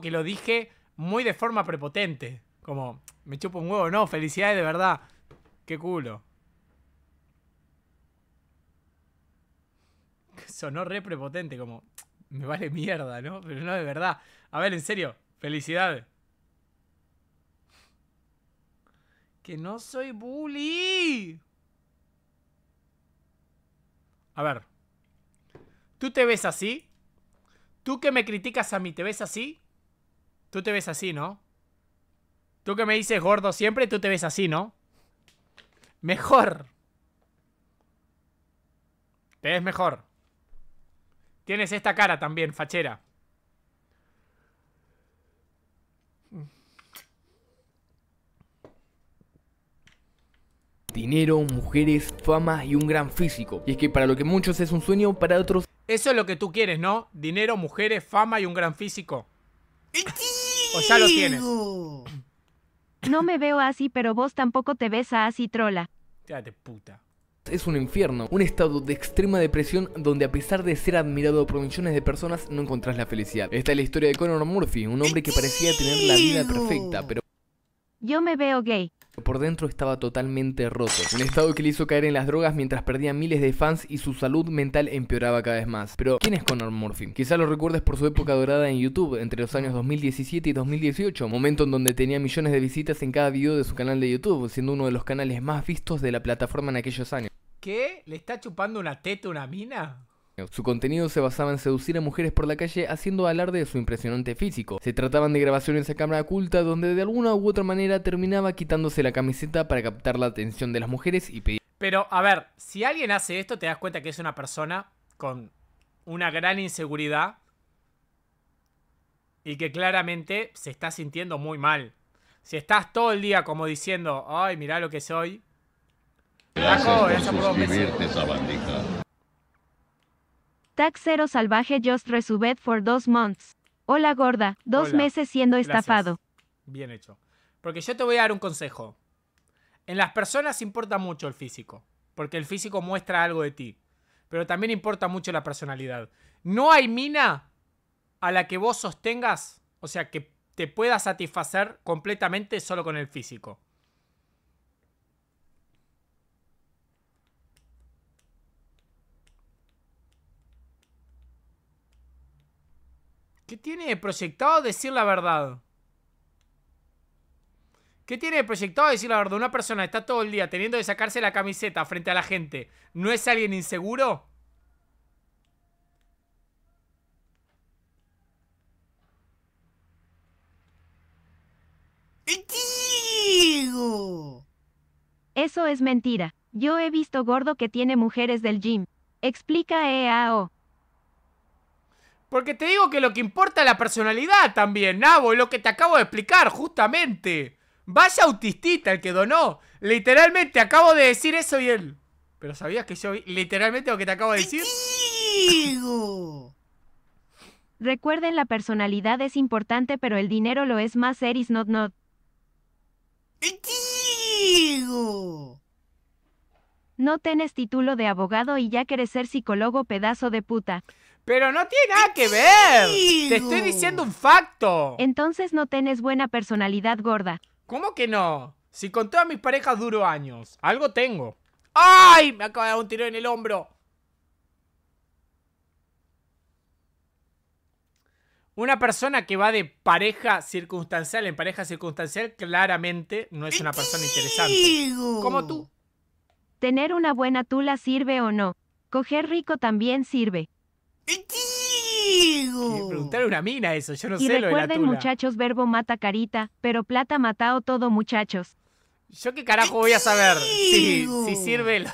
que lo dije muy de forma prepotente. Como, me chupo un huevo, no, felicidades de verdad. Qué culo. Sonó re prepotente, como, me vale mierda, ¿no? Pero no de verdad. A ver, en serio, felicidades. Que no soy bully. A ver. ¿Tú te ves así? ¿Tú que me criticas a mí te ves así? Tú te ves así, ¿no? Tú que me dices gordo siempre, tú te ves así, ¿no? Mejor. Te ves mejor. Tienes esta cara también, fachera. Dinero, mujeres, fama y un gran físico. Y es que para lo que muchos es un sueño, para otros... Eso es lo que tú quieres, ¿no? Dinero, mujeres, fama y un gran físico. O ya lo tienes. No me veo así, pero vos tampoco te ves así, trola. Es un infierno, un estado de extrema depresión donde a pesar de ser admirado por millones de personas no encontrás la felicidad. Esta es la historia de Conor Murphy, un hombre que parecía tener la vida perfecta, pero... Yo me veo gay. Por dentro estaba totalmente roto, un estado que le hizo caer en las drogas mientras perdía miles de fans y su salud mental empeoraba cada vez más. Pero, ¿quién es Connor Murphy? Quizá lo recuerdes por su época dorada en YouTube, entre los años 2017 y 2018, momento en donde tenía millones de visitas en cada video de su canal de YouTube, siendo uno de los canales más vistos de la plataforma en aquellos años. ¿Qué? ¿Le está chupando una teta a una mina? Su contenido se basaba en seducir a mujeres por la calle haciendo alarde de su impresionante físico. Se trataban de grabaciones a cámara oculta donde de alguna u otra manera terminaba quitándose la camiseta para captar la atención de las mujeres y pedir... Pero, a ver, si alguien hace esto te das cuenta que es una persona con una gran inseguridad y que claramente se está sintiendo muy mal. Si estás todo el día como diciendo, ay, mirá lo que soy. Tag cero Salvaje Just Resubed for Dos Months. Hola gorda, dos meses siendo estafado. Bien hecho. Porque yo te voy a dar un consejo. En las personas importa mucho el físico, porque el físico muestra algo de ti, pero también importa mucho la personalidad. No hay mina a la que vos sostengas, o sea, que te pueda satisfacer completamente solo con el físico. ¿Qué tiene proyectado decir la verdad? ¿Qué tiene proyectado decir la verdad? Una persona está todo el día teniendo que sacarse la camiseta frente a la gente. ¿No es alguien inseguro? Eso es mentira. Yo he visto gordo que tiene mujeres del gym. Explica EAO. Porque te digo que lo que importa es la personalidad también, Nabo, y lo que te acabo de explicar, justamente. Vaya autistita el que donó. Literalmente acabo de decir eso y él. Pero sabías que yo literalmente lo que te acabo de decir. Digo. Recuerden, la personalidad es importante, pero el dinero lo es más. Eris not not. Digo. No tenés título de abogado y ya querés ser psicólogo, pedazo de puta. Pero no tiene nada que ver. Te estoy diciendo un facto. Entonces no tenés buena personalidad gorda. ¿Cómo que no? Si con todas mis parejas duro años, algo tengo. ¡Ay! Me acaba de dar un tiro en el hombro. Una persona que va de pareja circunstancial en pareja circunstancial claramente no es una persona interesante. Como tú. Tener una buena tula sirve o no. Coger rico también sirve. Y Preguntar una mina eso, yo no sé lo de la muchachos, verbo mata carita, pero plata matao todo, muchachos. Yo qué carajo voy a saber si, sirve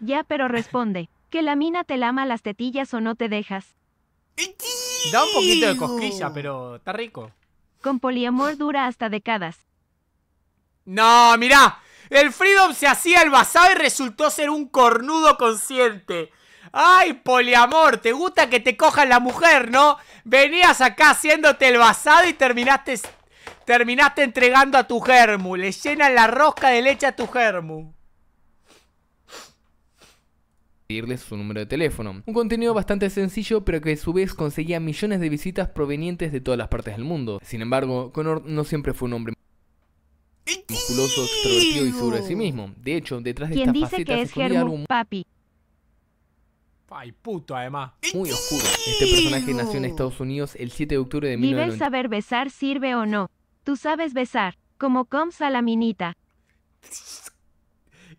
Ya, pero responde, que la mina te lama las tetillas o no te dejas. Da un poquito de cosquilla, pero está rico. Con poliamor dura hasta décadas. No, mirá, el Freedom se hacía el basado y resultó ser un cornudo consciente. ¡Ay, poliamor! ¿Te gusta que te cojan la mujer, no? Venías acá haciéndote el basado y terminaste, terminaste entregando a tu germu. Le llenan la rosca de leche a tu germu pedirles su número de teléfono. Un contenido bastante sencillo, pero que a su vez conseguía millones de visitas provenientes de todas las partes del mundo. Sin embargo, Connor no siempre fue un hombre musculoso, extrovertido y seguro de sí mismo. De hecho, detrás de esta faceta se papi. Ay, puto, además. Muy oscuro. Este personaje nació en Estados Unidos el 7 de octubre de 1990. Nivel saber besar sirve o no. Tú sabes besar, como comes a la minita.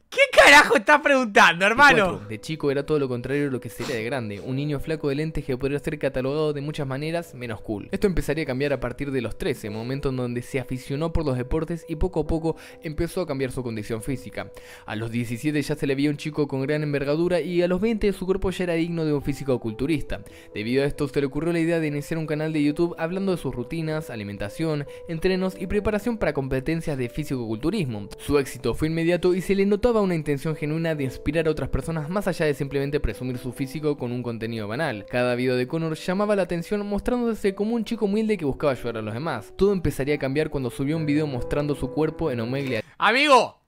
¿Qué carajo estás preguntando, hermano? de chico era todo lo contrario a lo que sería de grande. Un niño flaco de lentes que podría ser catalogado de muchas maneras menos cool. Esto empezaría a cambiar a partir de los 13, momento en donde se aficionó por los deportes y poco a poco empezó a cambiar su condición física. A los 17 ya se le veía un chico con gran envergadura y a los 20 su cuerpo ya era digno de un físico culturista. Debido a esto se le ocurrió la idea de iniciar un canal de YouTube hablando de sus rutinas, alimentación, entrenos y preparación para competencias de físico-culturismo. Su éxito fue inmediato y se le notaba un una intención genuina de inspirar a otras personas más allá de simplemente presumir su físico con un contenido banal. Cada video de Connor llamaba la atención mostrándose como un chico humilde que buscaba ayudar a los demás. Todo empezaría a cambiar cuando subió un video mostrando su cuerpo en Omegle. Amigo,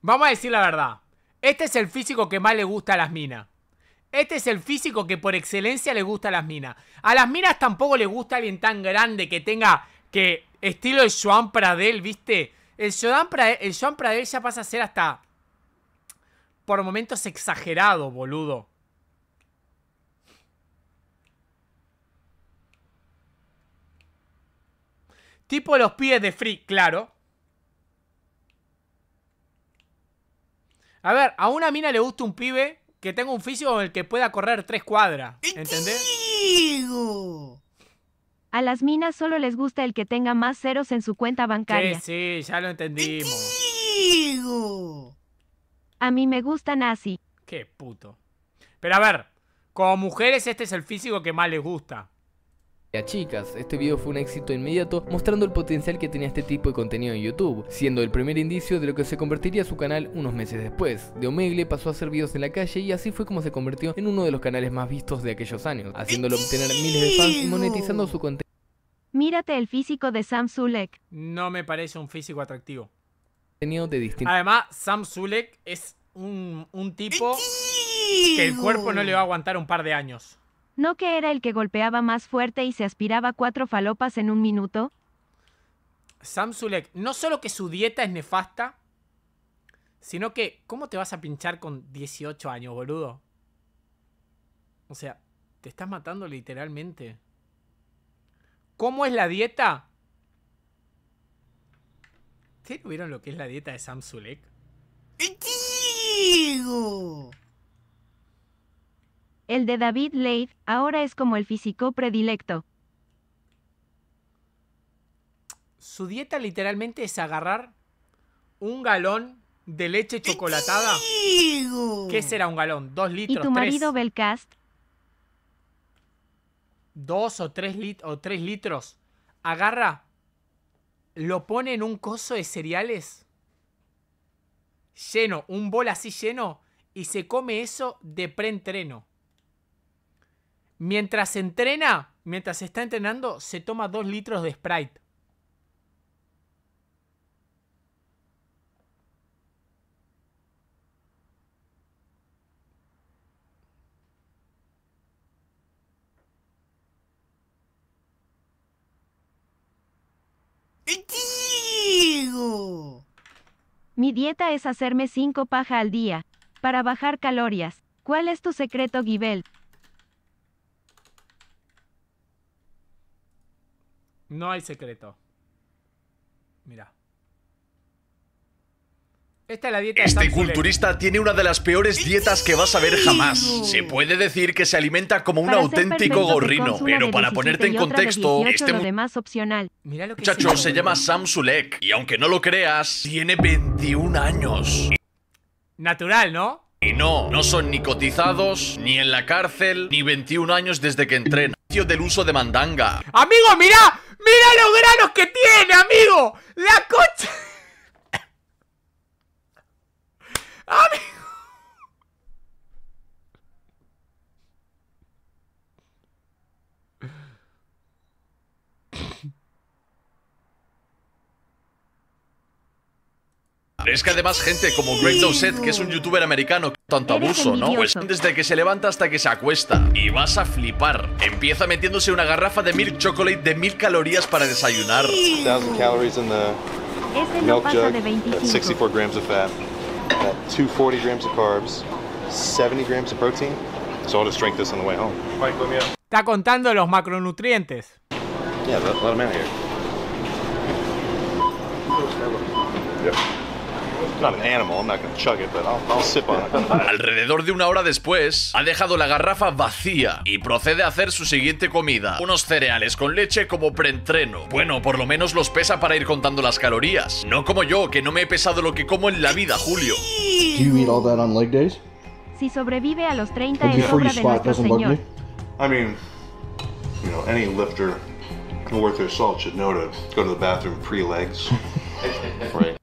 vamos a decir la verdad. Este es el físico que más le gusta a las minas. Este es el físico que por excelencia le gusta a las minas. A las minas tampoco le gusta alguien tan grande que tenga que estilo de Joan Pradel, ¿viste? El Joan Pradel, el Joan Pradel ya pasa a ser hasta por momentos exagerado, boludo. Tipo los pies de Free, claro. A ver, a una mina le gusta un pibe que tenga un físico en el que pueda correr tres cuadras. ¿Entendés? A las minas solo les gusta el que tenga más ceros en su cuenta bancaria. Sí, sí, ya lo entendimos. A mí me gusta así. Qué puto. Pero a ver, como mujeres este es el físico que más les gusta. Ya chicas, este video fue un éxito inmediato mostrando el potencial que tenía este tipo de contenido en YouTube, siendo el primer indicio de lo que se convertiría su canal unos meses después. De Omegle pasó a hacer videos en la calle y así fue como se convirtió en uno de los canales más vistos de aquellos años, haciéndolo obtener miles de fans y monetizando su contenido. Mírate el físico de Sam Zulek. No me parece un físico atractivo de Además, Sam Zulek es un, un tipo que el cuerpo no le va a aguantar un par de años. ¿No que era el que golpeaba más fuerte y se aspiraba cuatro falopas en un minuto? Sam Zulek, no solo que su dieta es nefasta, sino que, ¿cómo te vas a pinchar con 18 años, boludo? O sea, te estás matando literalmente. ¿Cómo es la dieta? ¿Qué no vieron lo que es la dieta de Samsulek? El de David Leith ahora es como el físico predilecto. Su dieta literalmente es agarrar un galón de leche chocolatada. que ¿Qué será un galón? ¿Dos litros? ¿Y tu marido Belcast? Dos o tres litros. Agarra lo pone en un coso de cereales lleno, un bol así lleno, y se come eso de preentreno. Mientras entrena, mientras está entrenando, se toma dos litros de Sprite. Mi dieta es hacerme 5 paja al día, para bajar calorías. ¿Cuál es tu secreto, Gibel? No hay secreto. Mira este culturista tiene una de las peores dietas que vas a ver jamás. Se puede decir que se alimenta como un auténtico gorrino, pero para ponerte en contexto, este opcional. muchacho se llama Sam Sulek y aunque no lo creas, tiene 21 años. Natural, ¿no? Y no, no son ni cotizados, ni en la cárcel, ni 21 años desde que entrena. Del uso de mandanga. Amigo, mira, mira los granos que tiene, amigo. La cocha. Es que además gente como Greg Dowsett, que es un youtuber americano, tanto abuso, ¿no? Pues desde que se levanta hasta que se acuesta. Y vas a flipar. Empieza metiéndose una garrafa de milk chocolate de mil calorías para desayunar. 1000 64 grams de fat. 240 gramos de carbs, 70 gramos de protein. So I'll just drink this on the way home. Mike, let Está contando los macronutrientes. Yeah, let, let them out here. Alrededor de una hora después, ha dejado la garrafa vacía y procede a hacer su siguiente comida. Unos cereales con leche como preentreno. Bueno, por lo menos los pesa para ir contando las calorías. No como yo, que no me he pesado lo que como en la vida, Julio. Si sobrevive a los 30 es de nuestro Señor. I mean, you know, any lifter worth their salt should know to go to the bathroom pre-legs. Every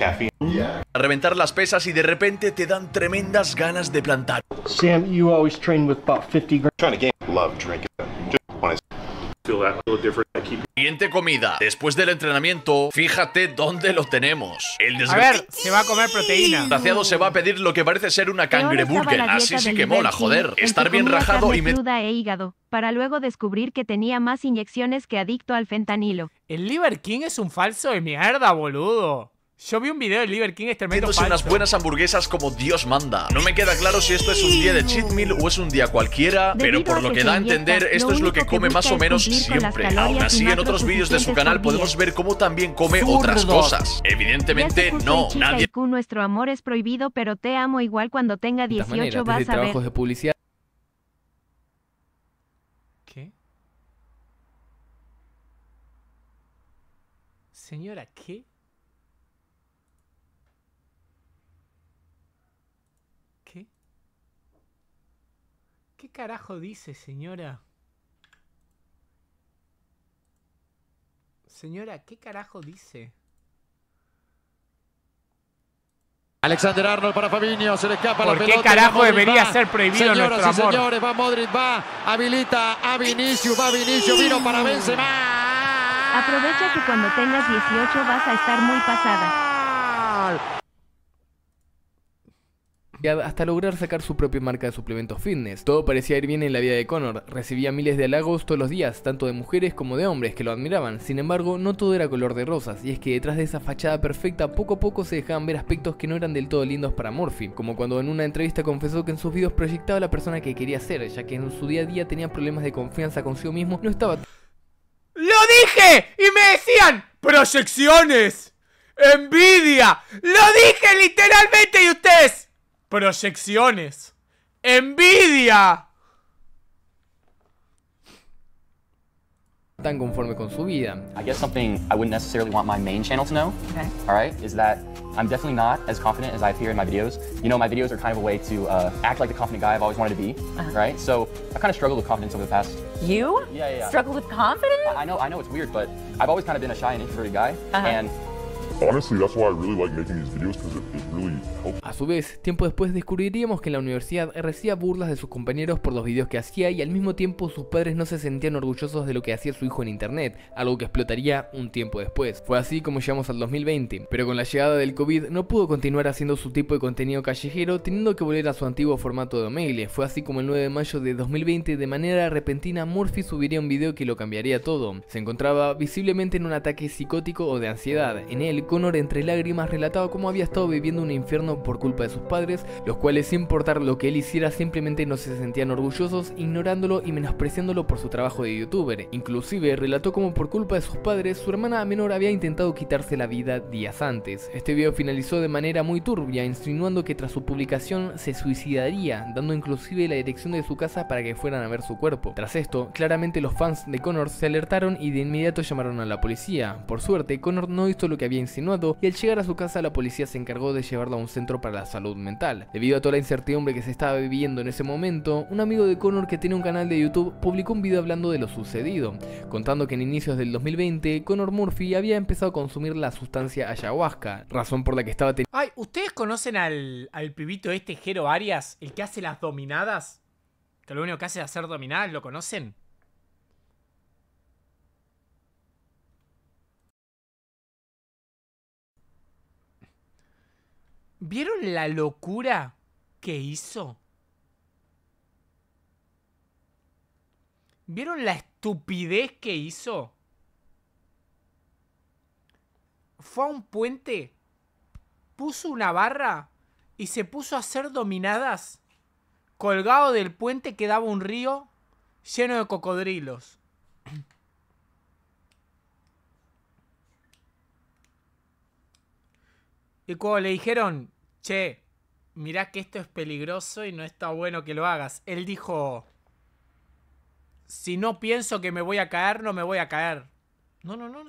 a reventar las pesas y de repente te dan tremendas ganas de plantar. Sam, you always train with about 50 grams. Trying to gain love drinking. Just want to feel that little different. I Siguiente comida. Después del entrenamiento, fíjate dónde lo tenemos. El A ver, se va a comer proteína. Desgraciado se va a pedir lo que parece ser una cangreburger. Así sí que mola, joder. Estar bien rajado y me. e hígado, para luego descubrir que tenía más inyecciones que adicto al fentanilo. El Liver King es un falso de mierda, boludo. Yo vi un video de Liver King este unas buenas hamburguesas como Dios manda. No me queda claro si esto es un día de cheat meal o es un día cualquiera, pero por lo que da a entender, esto es lo que come más o menos siempre. Aún así, en otros vídeos de su este canal podemos ver cómo también come otras cosas. Evidentemente, no, nadie... Nuestro amor es prohibido, pero te amo igual cuando tenga 18 vas a ver... ¿Qué? Señora, ¿qué? ¿Qué carajo dice, señora? Señora, ¿qué carajo dice? Alexander Arnold para Fabinho, se le escapa la pelota. ¿Por qué carajo debería ser prohibido Señoras nuestro amor? y señores, va Modric, va, habilita a Vinicius, va Vinicius, vino para Benzema. Aprovecha que cuando tengas 18 vas a estar muy pasada hasta lograr sacar su propia marca de suplementos fitness. Todo parecía ir bien en la vida de Connor, recibía miles de halagos todos los días, tanto de mujeres como de hombres que lo admiraban, sin embargo no todo era color de rosas, y es que detrás de esa fachada perfecta poco a poco se dejaban ver aspectos que no eran del todo lindos para Murphy, como cuando en una entrevista confesó que en sus videos proyectaba la persona que quería ser, ya que en su día a día tenía problemas de confianza consigo mismo, no estaba... ¡Lo dije! Y me decían, proyecciones, envidia, lo dije literalmente y ustedes... Proyecciones. ¡Envidia! Tan conforme con su vida. I guess something I wouldn't necessarily want my main channel to know, okay. all right, is that I'm definitely not as confident as I appear in my videos. You know, my videos are kind of a way to uh, act like the confident guy I've always wanted to be, uh -huh. right? So I kind of struggled with confidence over the past. You? Yeah, yeah. yeah. Struggled with confidence? I, I, know, I know it's weird, but I've always kind of been a shy and introverted guy, uh -huh. and A su vez, tiempo después descubriríamos que en la universidad recibía burlas de sus compañeros por los videos que hacía y al mismo tiempo sus padres no se sentían orgullosos de lo que hacía su hijo en internet, algo que explotaría un tiempo después. Fue así como llegamos al 2020, pero con la llegada del COVID no pudo continuar haciendo su tipo de contenido callejero teniendo que volver a su antiguo formato de mail. Fue así como el 9 de mayo de 2020 de manera repentina Murphy subiría un video que lo cambiaría todo. Se encontraba visiblemente en un ataque psicótico o de ansiedad. En él Connor entre lágrimas relataba cómo había estado viviendo un infierno por culpa de sus padres, los cuales sin importar lo que él hiciera simplemente no se sentían orgullosos, ignorándolo y menospreciándolo por su trabajo de youtuber. Inclusive relató cómo por culpa de sus padres su hermana menor había intentado quitarse la vida días antes. Este video finalizó de manera muy turbia, insinuando que tras su publicación se suicidaría, dando inclusive la dirección de su casa para que fueran a ver su cuerpo. Tras esto, claramente los fans de Connor se alertaron y de inmediato llamaron a la policía. Por suerte, Connor no hizo lo que había insinuado y al llegar a su casa la policía se encargó de llevarlo a un centro para la salud mental. Debido a toda la incertidumbre que se estaba viviendo en ese momento, un amigo de Connor que tiene un canal de YouTube publicó un video hablando de lo sucedido, contando que en inicios del 2020 Connor Murphy había empezado a consumir la sustancia ayahuasca, razón por la que estaba teniendo... Ay, ¿ustedes conocen al, al pibito este Jero Arias, el que hace las dominadas? Que lo único que hace es hacer dominadas, ¿lo conocen? ¿Vieron la locura que hizo? ¿Vieron la estupidez que hizo? Fue a un puente, puso una barra y se puso a hacer dominadas. Colgado del puente quedaba un río lleno de cocodrilos. Y cuando le dijeron, che, mirá que esto es peligroso y no está bueno que lo hagas, él dijo, si no pienso que me voy a caer, no me voy a caer. No, no, no.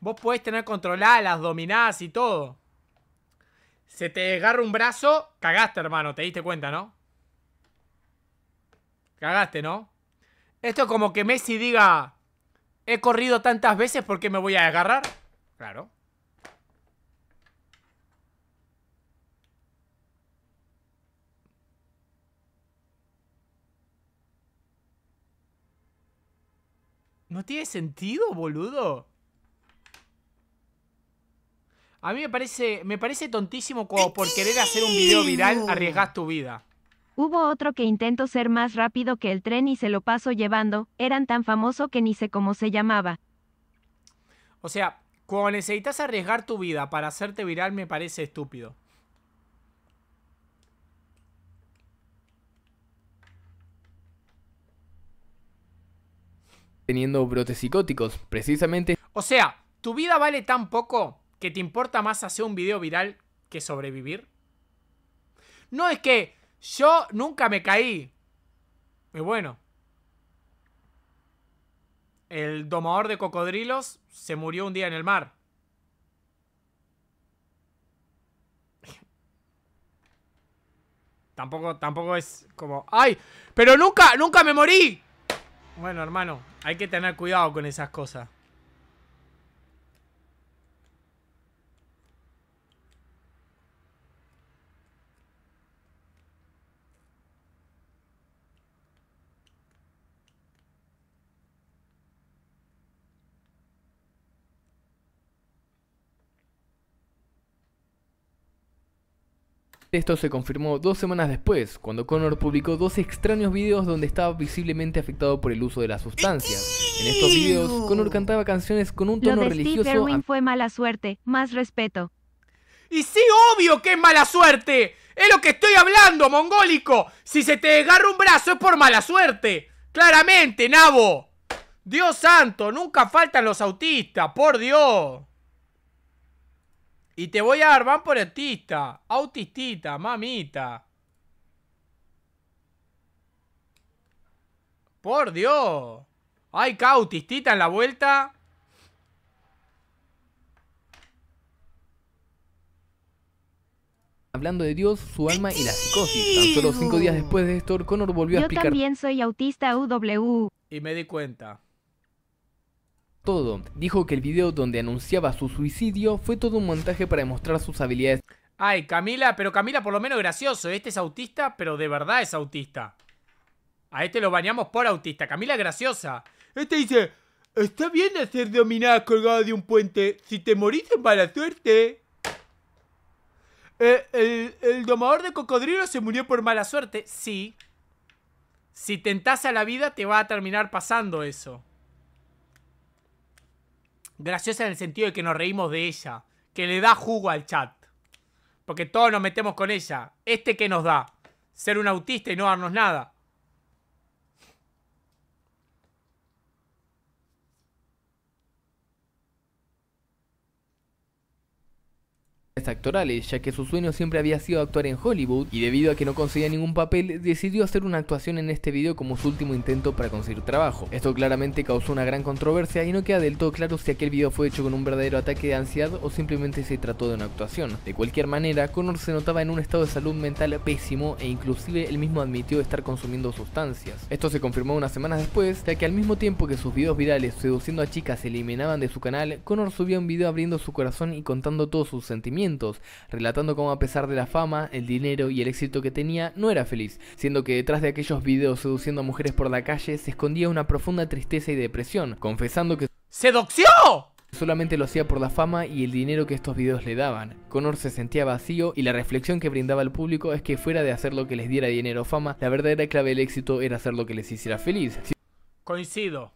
Vos podés tener controladas las dominadas y todo. Se te agarra un brazo, cagaste, hermano, te diste cuenta, ¿no? Cagaste, ¿no? Esto es como que Messi diga, he corrido tantas veces porque me voy a agarrar. Claro. No tiene sentido, boludo. A mí me parece, me parece tontísimo como por querer hacer un video viral arriesgas tu vida. Hubo otro que intentó ser más rápido que el tren y se lo paso llevando. Eran tan famoso que ni sé cómo se llamaba. O sea, cuando necesitas arriesgar tu vida para hacerte viral me parece estúpido. teniendo brotes psicóticos, precisamente. O sea, ¿tu vida vale tan poco que te importa más hacer un video viral que sobrevivir? No es que yo nunca me caí. Y bueno. El domador de cocodrilos se murió un día en el mar. Tampoco, tampoco es como... ¡Ay! ¡Pero nunca, nunca me morí! Bueno, hermano, hay que tener cuidado con esas cosas. Esto se confirmó dos semanas después, cuando Connor publicó dos extraños videos donde estaba visiblemente afectado por el uso de la sustancia. En estos videos, Connor cantaba canciones con un tono de religioso. fue mala suerte, más respeto. Y sí, obvio que es mala suerte. Es lo que estoy hablando, mongólico. Si se te desgarra un brazo es por mala suerte. Claramente, nabo. Dios santo, nunca faltan los autistas, por Dios. Y te voy a dar van por autista. Autistita, mamita. Por Dios. Ay, autistita en la vuelta. Hablando de Dios, su alma y la psicosis. Tan solo cinco días después de esto, Connor volvió a explicar. Yo también soy autista UW. Y me di cuenta todo. Dijo que el video donde anunciaba su suicidio fue todo un montaje para demostrar sus habilidades. Ay, Camila, pero Camila por lo menos gracioso. Este es autista, pero de verdad es autista. A este lo bañamos por autista. Camila graciosa. Este dice, está bien hacer dominadas colgado de un puente. Si te morís en mala suerte. Eh, el, domador de cocodrilo se murió por mala suerte. Sí. Si tentás a la vida te va a terminar pasando eso graciosa en el sentido de que nos reímos de ella, que le da jugo al chat. Porque todos nos metemos con ella. Este que nos da, ser un autista y no darnos nada. actorales, eh, ya que su sueño siempre había sido actuar en Hollywood y debido a que no conseguía ningún papel, decidió hacer una actuación en este video como su último intento para conseguir trabajo. Esto claramente causó una gran controversia y no queda del todo claro si aquel video fue hecho con un verdadero ataque de ansiedad o simplemente se trató de una actuación. De cualquier manera, Connor se notaba en un estado de salud mental pésimo e inclusive él mismo admitió estar consumiendo sustancias. Esto se confirmó unas semanas después, ya que al mismo tiempo que sus videos virales seduciendo a chicas se eliminaban de su canal, Connor subía un video abriendo su corazón y contando todos sus sentimientos relatando cómo a pesar de la fama, el dinero y el éxito que tenía, no era feliz, siendo que detrás de aquellos videos seduciendo a mujeres por la calle se escondía una profunda tristeza y depresión, confesando que... ¡Seducció! Solamente lo hacía por la fama y el dinero que estos videos le daban. Connor se sentía vacío y la reflexión que brindaba al público es que fuera de hacer lo que les diera dinero o fama, la verdadera clave del éxito era hacer lo que les hiciera feliz. Coincido.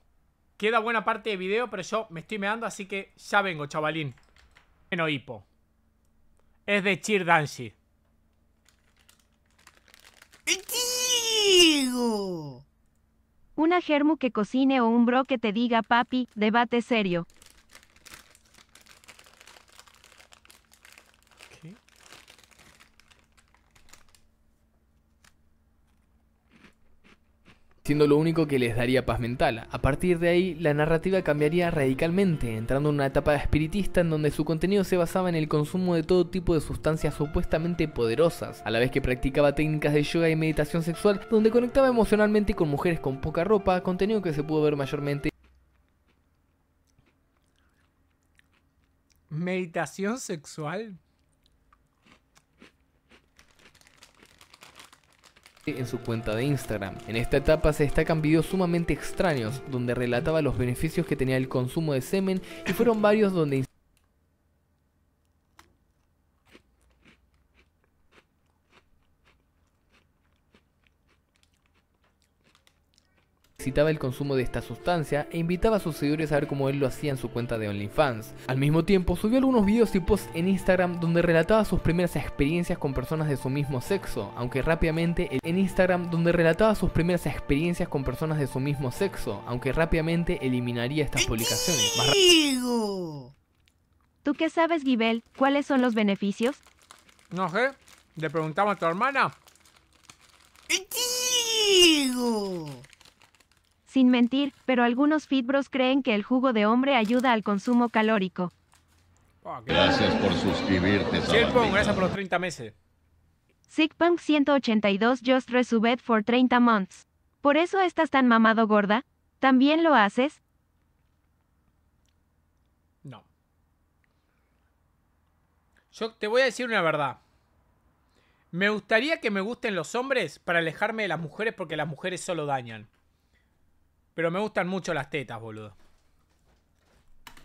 Queda buena parte de video, pero yo me estoy meando, así que ya vengo, chavalín. Bueno, es de Cheer Danshi. Una germu que cocine o un bro que te diga papi, debate serio. siendo lo único que les daría paz mental. A partir de ahí, la narrativa cambiaría radicalmente, entrando en una etapa espiritista en donde su contenido se basaba en el consumo de todo tipo de sustancias supuestamente poderosas, a la vez que practicaba técnicas de yoga y meditación sexual, donde conectaba emocionalmente con mujeres con poca ropa, contenido que se pudo ver mayormente ¿Meditación sexual? Este en su cuenta de Instagram. En esta etapa se destacan videos sumamente extraños, donde relataba los beneficios que tenía el consumo de semen y fueron varios donde citaba el consumo de esta sustancia e invitaba a sus seguidores a ver cómo él lo hacía en su cuenta de OnlyFans. Al mismo tiempo, subió algunos videos y posts en Instagram donde relataba sus primeras experiencias con personas de su mismo sexo, aunque rápidamente en Instagram donde relataba sus primeras experiencias con personas de su mismo sexo, aunque rápidamente eliminaría estas publicaciones. ¿Tú qué sabes, Gibel? ¿Cuáles son los beneficios? No sé. Le preguntamos a tu hermana sin mentir, pero algunos fitbros creen que el jugo de hombre ayuda al consumo calórico. Gracias por suscribirte, Sigpunk, gracias por los 30 meses. Sigpunk 182 just resubed for 30 months. ¿Por eso estás tan mamado gorda? ¿También lo haces? No. Yo te voy a decir una verdad. Me gustaría que me gusten los hombres para alejarme de las mujeres porque las mujeres solo dañan. Pero me gustan mucho las tetas, boludo.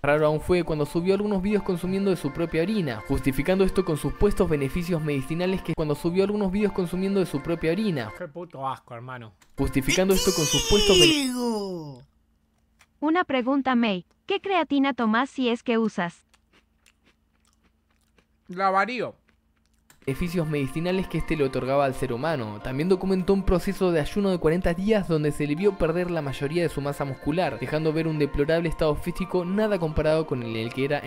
Raro aún fue cuando subió algunos vídeos consumiendo de su propia harina. justificando esto con supuestos beneficios medicinales que cuando subió algunos vídeos consumiendo de su propia harina. Qué puto asco, hermano. Justificando esto con supuestos beneficios. Una pregunta, May. ¿Qué creatina tomás si es que usas? La varío beneficios medicinales que este le otorgaba al ser humano. También documentó un proceso de ayuno de 40 días donde se le vio perder la mayoría de su masa muscular, dejando ver un deplorable estado físico nada comparado con el que era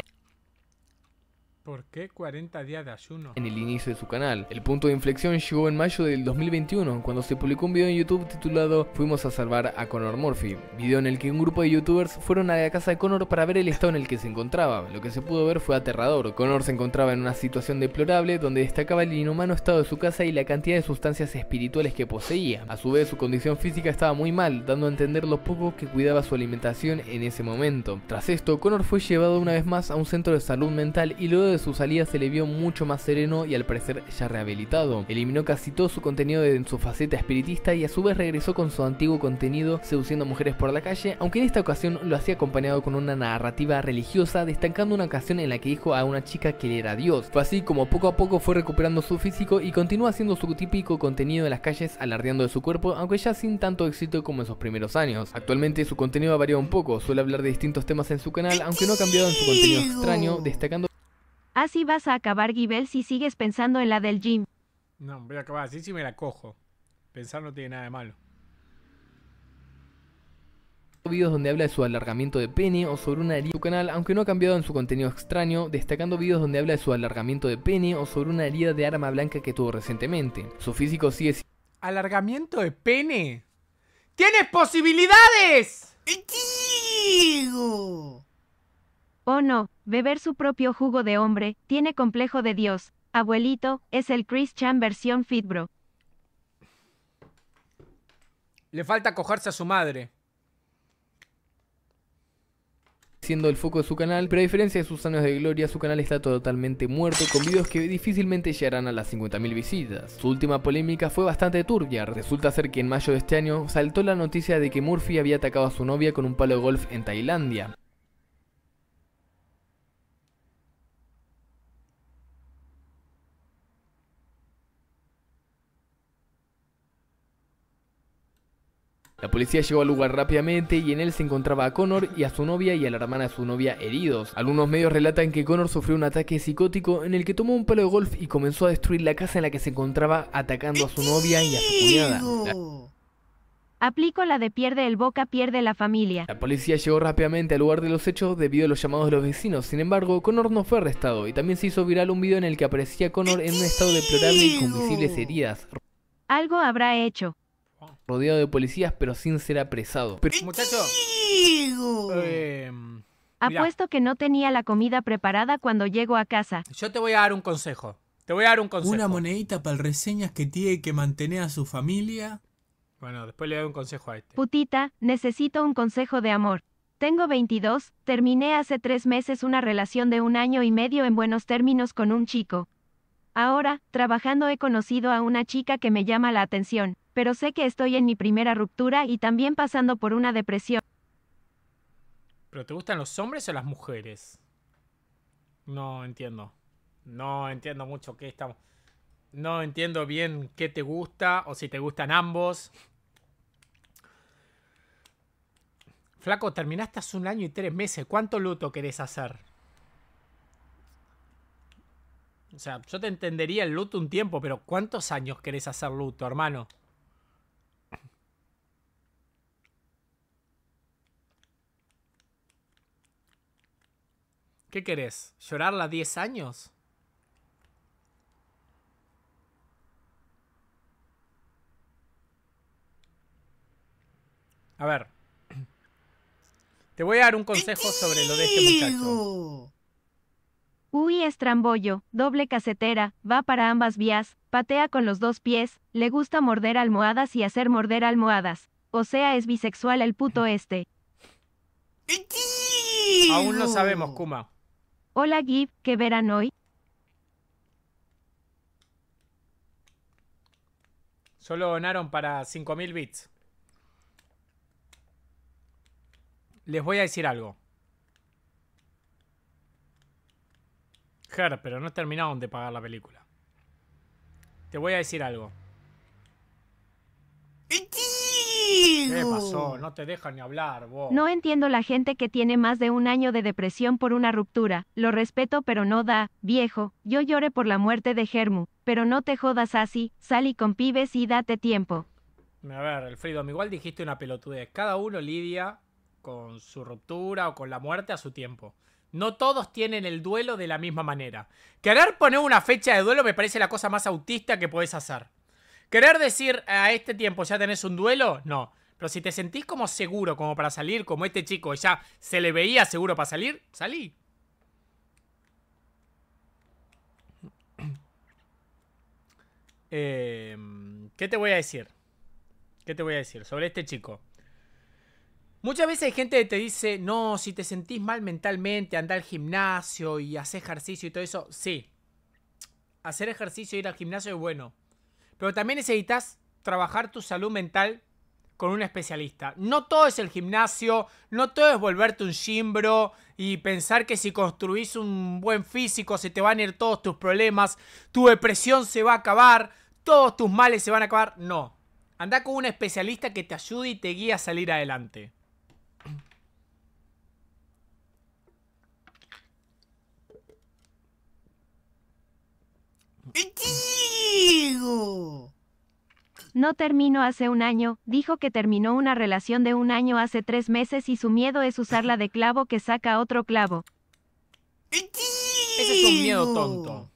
¿Por qué 40 días de ayuno? En el inicio de su canal. El punto de inflexión llegó en mayo del 2021, cuando se publicó un video en YouTube titulado Fuimos a salvar a Connor Murphy, video en el que un grupo de youtubers fueron a la casa de Connor para ver el estado en el que se encontraba. Lo que se pudo ver fue aterrador. Connor se encontraba en una situación deplorable donde destacaba el inhumano estado de su casa y la cantidad de sustancias espirituales que poseía. A su vez, su condición física estaba muy mal, dando a entender lo poco que cuidaba su alimentación en ese momento. Tras esto, Connor fue llevado una vez más a un centro de salud mental y luego de su salida se le vio mucho más sereno y al parecer ya rehabilitado. Eliminó casi todo su contenido en su faceta espiritista y a su vez regresó con su antiguo contenido seduciendo mujeres por la calle, aunque en esta ocasión lo hacía acompañado con una narrativa religiosa, destacando una ocasión en la que dijo a una chica que le era Dios. Fue así como poco a poco fue recuperando su físico y continuó haciendo su típico contenido de las calles alardeando de su cuerpo, aunque ya sin tanto éxito como en sus primeros años. Actualmente su contenido ha variado un poco, suele hablar de distintos temas en su canal, aunque no ha cambiado en su contenido extraño, destacando Así vas a acabar Gibel si sigues pensando en la del gym. No, voy a acabar así si me la cojo. Pensar no tiene nada de malo. Videos donde habla de su alargamiento de pene o sobre una herida canal, aunque no ha cambiado en su contenido extraño, destacando videos donde habla de su alargamiento de pene o sobre una herida de arma blanca que tuvo recientemente. Su físico sigue es... ¿Alargamiento de pene? ¡Tienes posibilidades! Oh no, beber su propio jugo de hombre, tiene complejo de Dios. Abuelito, es el Chris Chan versión Fitbro. Le falta acojarse a su madre. Siendo el foco de su canal, pero a diferencia de sus años de gloria, su canal está totalmente muerto con videos que difícilmente llegarán a las 50.000 visitas. Su última polémica fue bastante turbia, resulta ser que en mayo de este año saltó la noticia de que Murphy había atacado a su novia con un palo de golf en Tailandia. La policía llegó al lugar rápidamente y en él se encontraba a Connor y a su novia y a la hermana de su novia heridos. Algunos medios relatan que Connor sufrió un ataque psicótico en el que tomó un palo de golf y comenzó a destruir la casa en la que se encontraba atacando a su novia y a su cuñada. Aplico la de pierde el boca, pierde la familia. La policía llegó rápidamente al lugar de los hechos debido a los llamados de los vecinos. Sin embargo, Connor no fue arrestado y también se hizo viral un video en el que aparecía Connor en un estado deplorable y con visibles heridas. Algo habrá hecho rodeado de policías, pero sin ser apresado. Pero, muchacho. Eh, Apuesto que no tenía la comida preparada cuando llego a casa. Yo te voy a dar un consejo. Te voy a dar un consejo. Una monedita para el reseñas que tiene que mantener a su familia. Bueno, después le doy un consejo a este. Putita, necesito un consejo de amor. Tengo 22, terminé hace tres meses una relación de un año y medio en buenos términos con un chico. Ahora, trabajando he conocido a una chica que me llama la atención pero sé que estoy en mi primera ruptura y también pasando por una depresión. ¿Pero te gustan los hombres o las mujeres? No entiendo. No entiendo mucho qué estamos. No entiendo bien qué te gusta o si te gustan ambos. Flaco, terminaste hace un año y tres meses. ¿Cuánto luto querés hacer? O sea, yo te entendería el luto un tiempo, pero ¿cuántos años querés hacer luto, hermano? ¿Qué querés? ¿Llorarla 10 años? A ver. Te voy a dar un consejo sobre lo de este muchacho. Uy, estrambollo, doble casetera, va para ambas vías, patea con los dos pies, le gusta morder almohadas y hacer morder almohadas. O sea, es bisexual el puto este. Aún no sabemos, Kuma. Hola Gib, ¿qué verán hoy? Solo donaron para 5000 bits. Les voy a decir algo. Ger, pero no terminaron de pagar la película. Te voy a decir algo. ¿Qué pasó? No te dejan ni hablar, vos. No entiendo la gente que tiene más de un año de depresión por una ruptura. Lo respeto, pero no da. Viejo, yo lloré por la muerte de Germu, pero no te jodas así. Salí con pibes y date tiempo. A ver, Alfredo, igual dijiste una pelotudez. Cada uno lidia con su ruptura o con la muerte a su tiempo. No todos tienen el duelo de la misma manera. Querer poner una fecha de duelo me parece la cosa más autista que podés hacer. Querer decir a ah, este tiempo ya tenés un duelo, no. Pero si te sentís como seguro, como para salir, como este chico ya se le veía seguro para salir, salí. Em, ¿Qué te voy a decir? ¿Qué te voy a decir sobre este chico? Muchas veces hay gente que te dice, no, si te sentís mal mentalmente, anda al gimnasio y hace ejercicio y todo eso. Sí, hacer ejercicio, ir al gimnasio es bueno. Pero también necesitas trabajar tu salud mental con un especialista. No todo es el gimnasio, no todo es volverte un gimbro y pensar que si construís un buen físico se te van a ir todos tus problemas, tu depresión se va a acabar, todos tus males se van a acabar. No. Anda con un especialista que te ayude y te guíe a salir adelante. ¡Digo! No termino hace un año, dijo que terminó una relación de un año hace tres meses y su miedo es usarla de clavo que saca otro clavo. Ese es un miedo tonto.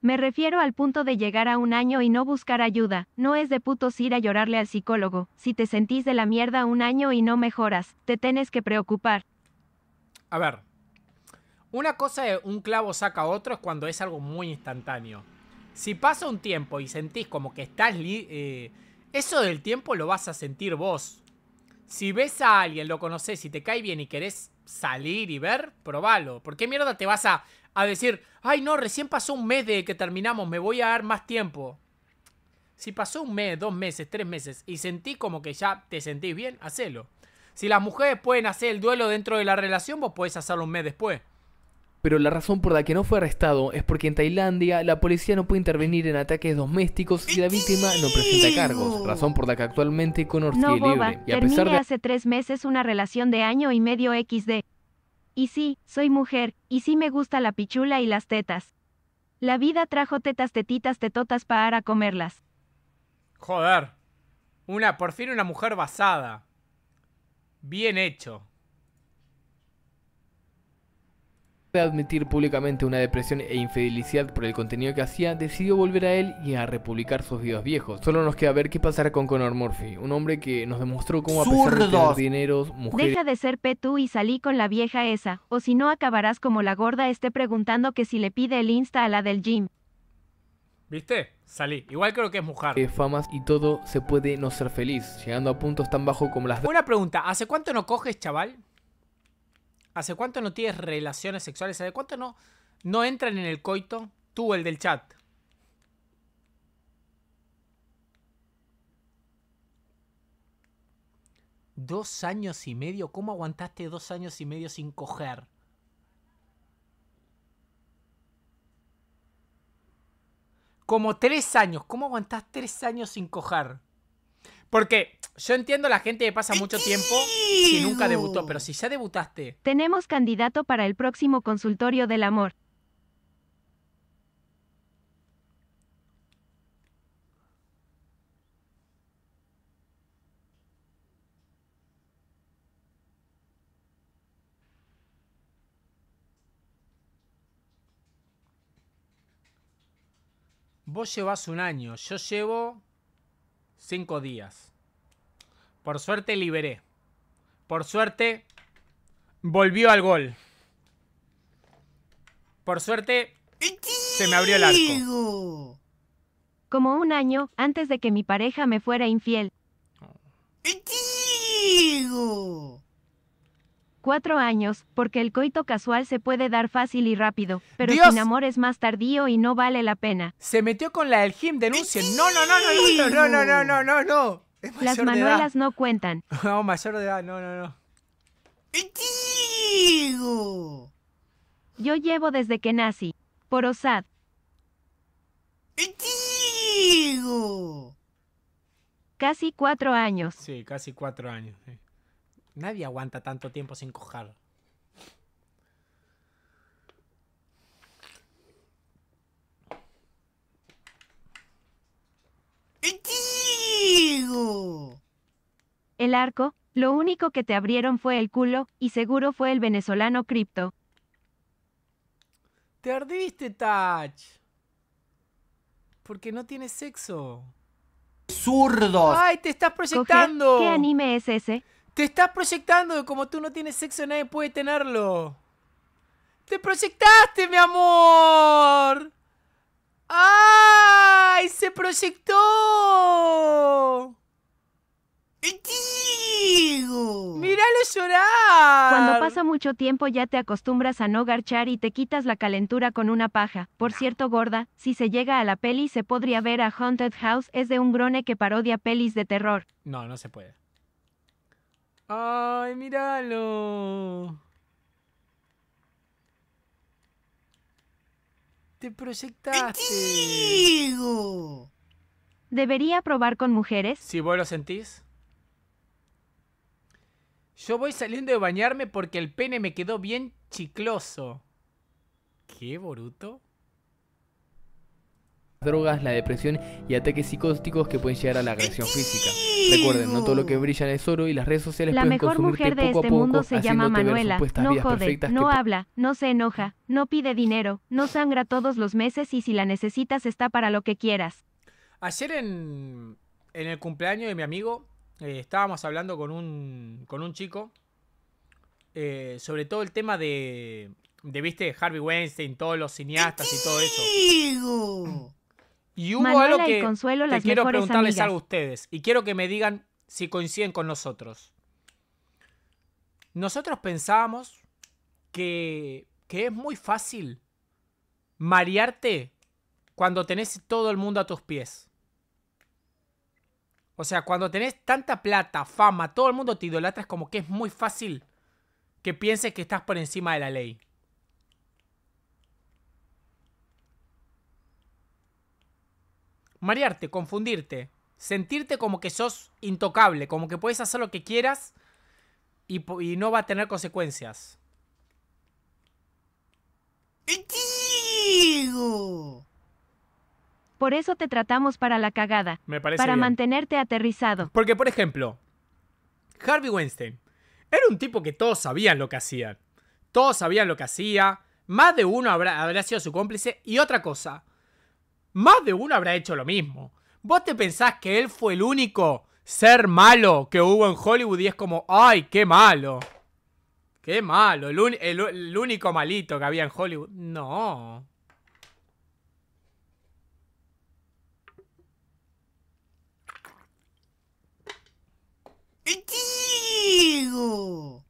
Me refiero al punto de llegar a un año y no buscar ayuda. No es de putos ir a llorarle al psicólogo. Si te sentís de la mierda un año y no mejoras, te tienes que preocupar. A ver. Una cosa de un clavo saca otro es cuando es algo muy instantáneo si pasa un tiempo y sentís como que estás... Eh, eso del tiempo lo vas a sentir vos. Si ves a alguien, lo conoces y te cae bien y querés salir y ver, probalo. ¿Por qué mierda te vas a, a decir, ay no, recién pasó un mes de que terminamos, me voy a dar más tiempo? Si pasó un mes, dos meses, tres meses y sentís como que ya te sentís bien, hacelo. Si las mujeres pueden hacer el duelo dentro de la relación, vos podés hacerlo un mes después. Pero la razón por la que no fue arrestado es porque en Tailandia la policía no puede intervenir en ataques domésticos si la víctima no presenta cargos, razón por la que actualmente Connor no, libre. Y a pesar de... hace tres meses una relación de año y medio XD. Y sí, soy mujer, y sí me gusta la pichula y las tetas. La vida trajo tetas, tetitas, tetotas para comerlas. Joder. Una, por fin una mujer basada. Bien hecho. de admitir públicamente una depresión e infidelidad por el contenido que hacía, decidió volver a él y a republicar sus videos viejos. Solo nos queda ver qué pasará con Conor Murphy, un hombre que nos demostró cómo a pesar de tener dineros, mujeres... Deja de ser petú y salí con la vieja esa, o si no acabarás como la gorda esté preguntando que si le pide el insta a la del gym. ¿Viste? Salí. Igual creo que es mujer. es eh, famas y todo se puede no ser feliz, llegando a puntos tan bajos como las... Una pregunta, ¿hace cuánto no coges, chaval? ¿Hace cuánto no tienes relaciones sexuales? ¿Hace cuánto no, no entran en el coito? Tú, el del chat. Dos años y medio. ¿Cómo aguantaste dos años y medio sin coger? Como tres años. ¿Cómo aguantás tres años sin coger? Porque yo entiendo la gente que pasa mucho tiempo y nunca debutó, pero si ya debutaste. Tenemos candidato para el próximo consultorio del amor. Vos llevas un año, yo llevo cinco días. Por suerte liberé. Por suerte volvió al gol. Por suerte se me abrió el arco. Como un año antes de que mi pareja me fuera infiel. Cuatro años, porque el coito casual se puede dar fácil y rápido, pero sin amor es más tardío y no vale la pena. Se metió con la del Jim, denuncia. No, no, no, no, no, no, no, no, no, no, no. Las manuelas no cuentan. No, mayor de edad, no, no, no. Yo llevo desde que nací. Por Osad. Casi cuatro años. Sí, casi cuatro años. Nadie aguanta tanto tiempo sin cojar. El arco, lo único que te abrieron fue el culo, y seguro fue el venezolano Crypto. Te ardiste, Touch. Porque no tienes sexo. ¡Zurdos! ¡Ay, te estás proyectando! ¿Qué anime es ese? Te estás proyectando. Como tú no tienes sexo, nadie puede tenerlo. ¡Te proyectaste, mi amor! ¡Ay! ¡Se proyectó! Diego. ¡Míralo llorar! Cuando pasa mucho tiempo ya te acostumbras a no garchar y te quitas la calentura con una paja. Por cierto, gorda, si se llega a la peli se podría ver a Haunted House, es de un grone que parodia pelis de terror. No, no se puede. ¡Ay, míralo! Te proyectaste. ¿Debería probar con mujeres? Si vos lo sentís. Yo voy saliendo de bañarme porque el pene me quedó bien chicloso. ¿Qué, Boruto? drogas, la depresión y ataques psicóticos que pueden llegar a la agresión física. Recuerden, no todo lo que brilla es oro y las redes sociales la pueden mejor mujer de este mundo se llama Manuela. No jode, no habla, no se enoja, no pide dinero, no sangra todos los meses y si la necesitas está para lo que quieras. Ayer en, el cumpleaños de mi amigo eh, estábamos hablando con un, con un chico eh, sobre todo el tema de, de, viste, Harvey Weinstein, todos los cineastas y todo eso. Y hubo algo que, quiero preguntarles a ustedes y quiero que me digan si coinciden con nosotros. Nosotros pensábamos que, que es muy fácil marearte cuando tenés todo el mundo a tus pies. O sea, cuando tenés tanta plata, fama, todo el mundo te idolatra, es como que es muy fácil que pienses que estás por encima de la ley. marearte, confundirte, sentirte como que sos intocable, como que puedes hacer lo que quieras y, no va a tener consecuencias. Por eso te tratamos para la cagada. Me parece para mantenerte aterrizado. Porque, por ejemplo, Harvey Weinstein era un tipo que todos sabían lo que hacía... Todos sabían lo que hacía. Más de uno habrá, habrá sido su cómplice. Y otra cosa, más de uno habrá hecho lo mismo. ¿Vos te pensás que él fue el único ser malo que hubo en Hollywood y es como, ay, qué malo? Qué malo, el, único malito que había en Hollywood. No. ¡Diego!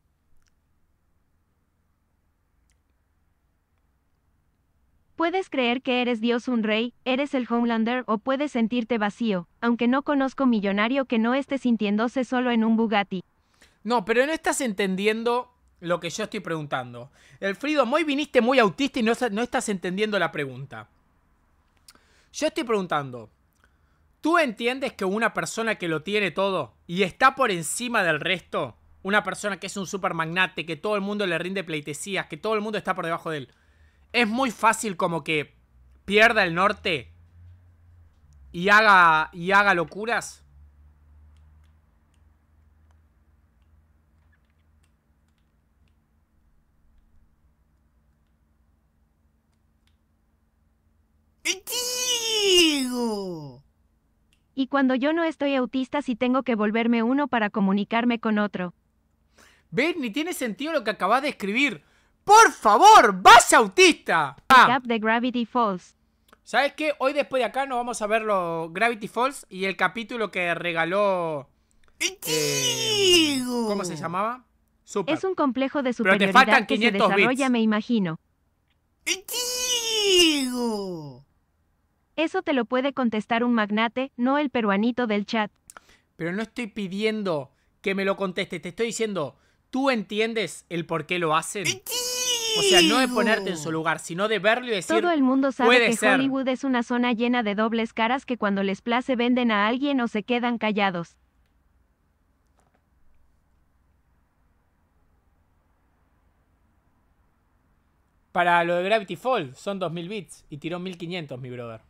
Puedes creer que eres Dios un rey, eres el Homelander o puedes sentirte vacío, aunque no conozco millonario que no esté sintiéndose solo en un Bugatti. No, pero no estás entendiendo lo que yo estoy preguntando. El Elfrido, muy viniste muy autista y no, no estás entendiendo la pregunta. Yo estoy preguntando, ¿tú entiendes que una persona que lo tiene todo y está por encima del resto, una persona que es un super magnate, que todo el mundo le rinde pleitesías, que todo el mundo está por debajo de él, es muy fácil como que pierda el norte y haga, y haga locuras. Y cuando yo no estoy autista, si tengo que volverme uno para comunicarme con otro. ¿Ves? Ni tiene sentido lo que acabas de escribir. Por favor, vas autista. de ah. Gravity Falls. ¿Sabes qué? Hoy después de acá nos vamos a ver los Gravity Falls y el capítulo que regaló... Eh, ¿Cómo se llamaba? Es un complejo de superioridad Pero te faltan 500 que se desarrolla, me imagino. Eso te lo puede contestar un magnate, no el peruanito del chat. Pero no estoy pidiendo que me lo conteste, te estoy diciendo, ¿tú entiendes el por qué lo hacen? O sea, no de ponerte en su lugar, sino de verlo y decir. Todo el mundo sabe que Hollywood es una zona llena de dobles caras que cuando les place venden a alguien o se quedan callados. Para lo de Gravity Fall son 2000 bits y tiró 1500, mi brother.